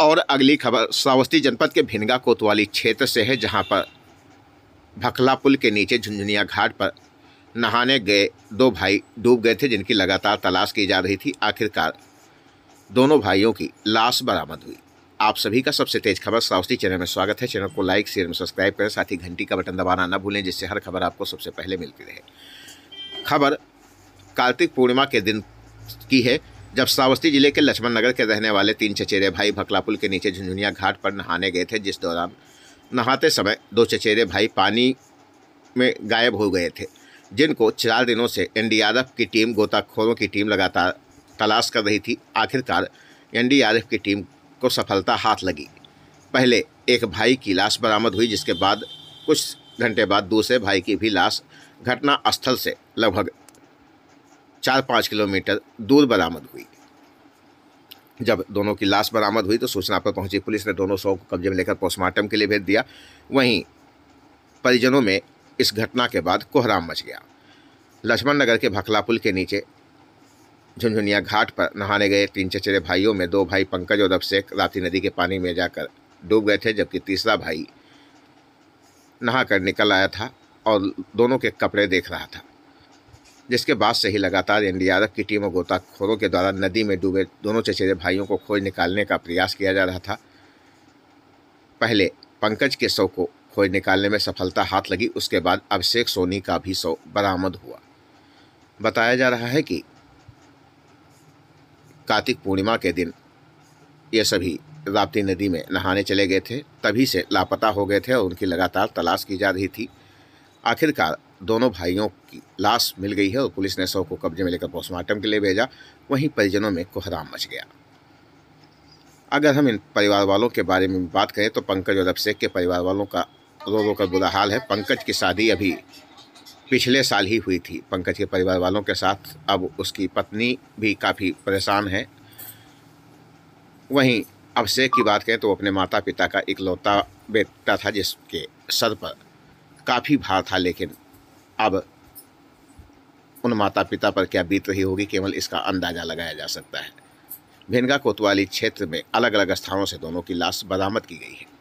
और अगली खबर श्रावस्ती जनपद के भिनगा कोतवाली क्षेत्र से है जहां पर भखला पुल के नीचे झुंझुनिया घाट पर नहाने गए दो भाई डूब गए थे जिनकी लगातार तलाश की जा रही थी आखिरकार दोनों भाइयों की लाश बरामद हुई आप सभी का सबसे तेज खबर श्रावस्ती चैनल में स्वागत है चैनल को लाइक शेयर में सब्सक्राइब करें साथ ही घंटी का बटन दबाना न भूलें जिससे हर खबर आपको सबसे पहले मिलती रहे खबर कार्तिक पूर्णिमा के दिन की है जब श्रावस्ती जिले के लक्ष्मण नगर के रहने वाले तीन चचेरे भाई भकलापुल के नीचे झुंझुनिया घाट पर नहाने गए थे जिस दौरान नहाते समय दो चचेरे भाई पानी में गायब हो गए थे जिनको चार दिनों से एनडीआरएफ की टीम गोताखोरों की टीम लगातार तलाश कर रही थी आखिरकार एनडीआरएफ की टीम को सफलता हाथ लगी पहले एक भाई की लाश बरामद हुई जिसके बाद कुछ घंटे बाद दूसरे भाई की भी लाश घटना स्थल से लगभग चार पाँच किलोमीटर दूर बरामद हुई जब दोनों की लाश बरामद हुई तो सूचना पर पहुंची पुलिस ने दोनों शव को कब्जे में लेकर पोस्टमार्टम के लिए भेज दिया वहीं परिजनों में इस घटना के बाद कोहराम मच गया लक्ष्मण नगर के भखला पुल के नीचे झुंझुनिया घाट पर नहाने गए तीन चचेरे भाइयों में दो भाई पंकज और अभिषेक राति नदी के पानी में जाकर डूब गए थे जबकि तीसरा भाई नहाकर निकल आया था और दोनों के कपड़े देख रहा था जिसके बाद से ही लगातार एनडीआरएफ की टीम और गोताखोरों के द्वारा नदी में डूबे दोनों चचेरे भाइयों को खोज निकालने का प्रयास किया जा रहा था पहले पंकज के शव को खोज निकालने में सफलता हाथ लगी उसके बाद अभिषेक सोनी का भी शव बरामद हुआ बताया जा रहा है कि कार्तिक पूर्णिमा के दिन ये सभी राप्ती नदी में नहाने चले गए थे तभी से लापता हो गए थे और उनकी लगातार तलाश की जा रही थी आखिरकार दोनों भाइयों की लाश मिल गई है और पुलिस ने शव को कब्जे में लेकर पोस्टमार्टम के लिए भेजा वहीं परिजनों में कोहराम मच गया अगर हम इन परिवार वालों के बारे में बात करें तो पंकज और अभिषेक के परिवार वालों का रो रो कर बुरा हाल है पंकज की शादी अभी पिछले साल ही हुई थी पंकज के परिवार वालों के साथ अब उसकी पत्नी भी काफ़ी परेशान है वहीं अभिषेक की बात करें तो अपने माता पिता का इकलौता बेटा था जिसके सर पर काफ़ी भार था लेकिन अब उन माता पिता पर क्या बीत रही होगी केवल इसका अंदाज़ा लगाया जा सकता है भेनगा कोतवाली क्षेत्र में अलग अलग स्थानों से दोनों की लाश बरामद की गई है